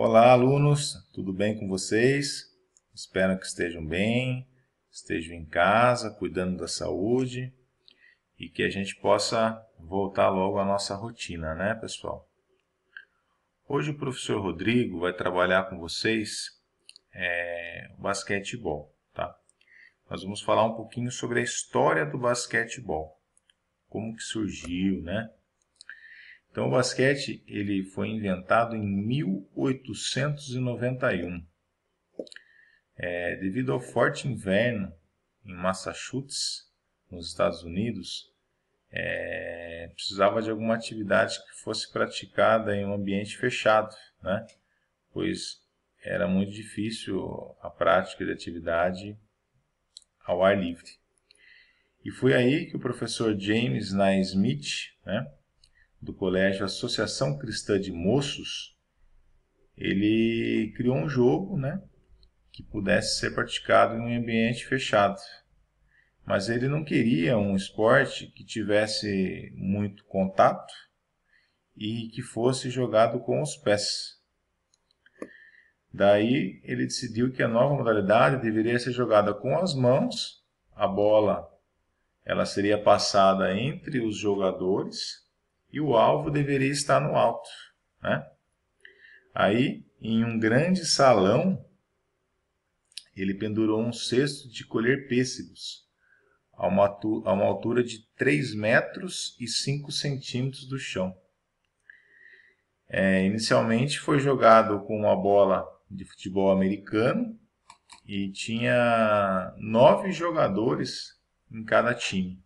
Olá, alunos, tudo bem com vocês? Espero que estejam bem, estejam em casa, cuidando da saúde e que a gente possa voltar logo à nossa rotina, né, pessoal? Hoje o professor Rodrigo vai trabalhar com vocês é, basquetebol, tá? Nós vamos falar um pouquinho sobre a história do basquetebol, como que surgiu, né? Então o basquete ele foi inventado em 1891. É, devido ao forte inverno em Massachusetts, nos Estados Unidos, é, precisava de alguma atividade que fosse praticada em um ambiente fechado, né? pois era muito difícil a prática de atividade ao ar livre. E foi aí que o professor James Naismith né, do colégio Associação Cristã de Moços, ele criou um jogo, né, que pudesse ser praticado em um ambiente fechado. Mas ele não queria um esporte que tivesse muito contato e que fosse jogado com os pés. Daí ele decidiu que a nova modalidade deveria ser jogada com as mãos, a bola ela seria passada entre os jogadores e o alvo deveria estar no alto. Né? Aí, em um grande salão, ele pendurou um cesto de colher pêssegos a uma, a uma altura de 3 metros e 5 centímetros do chão. É, inicialmente foi jogado com uma bola de futebol americano e tinha nove jogadores em cada time.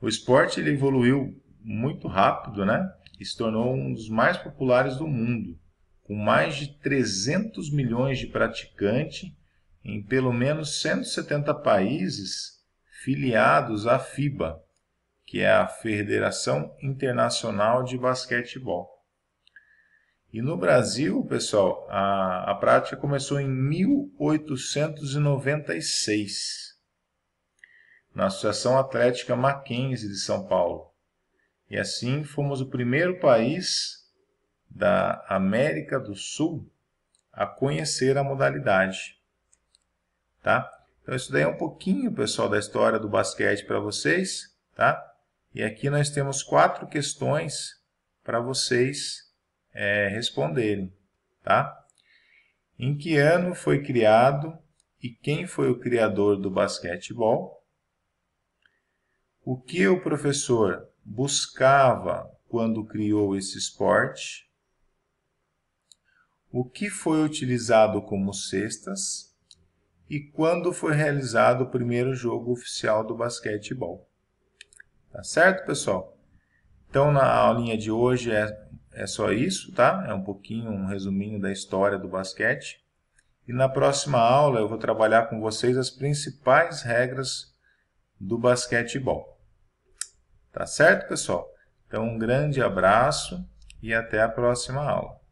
O esporte ele evoluiu muito rápido, né? E se tornou um dos mais populares do mundo, com mais de 300 milhões de praticantes em pelo menos 170 países filiados à FIBA, que é a Federação Internacional de Basquetebol. E no Brasil, pessoal, a, a prática começou em 1896, na Associação Atlética Mackenzie de São Paulo. E assim fomos o primeiro país da América do Sul a conhecer a modalidade. Tá? Então isso daí é um pouquinho, pessoal, da história do basquete para vocês, tá? E aqui nós temos quatro questões para vocês é, responderem, tá? Em que ano foi criado e quem foi o criador do basquetebol? O que o professor buscava quando criou esse esporte, o que foi utilizado como cestas e quando foi realizado o primeiro jogo oficial do basquetebol. Tá certo, pessoal? Então, na aulinha de hoje é, é só isso, tá? É um pouquinho, um resuminho da história do basquete. E na próxima aula eu vou trabalhar com vocês as principais regras do basquetebol. Tá certo, pessoal? Então, um grande abraço e até a próxima aula.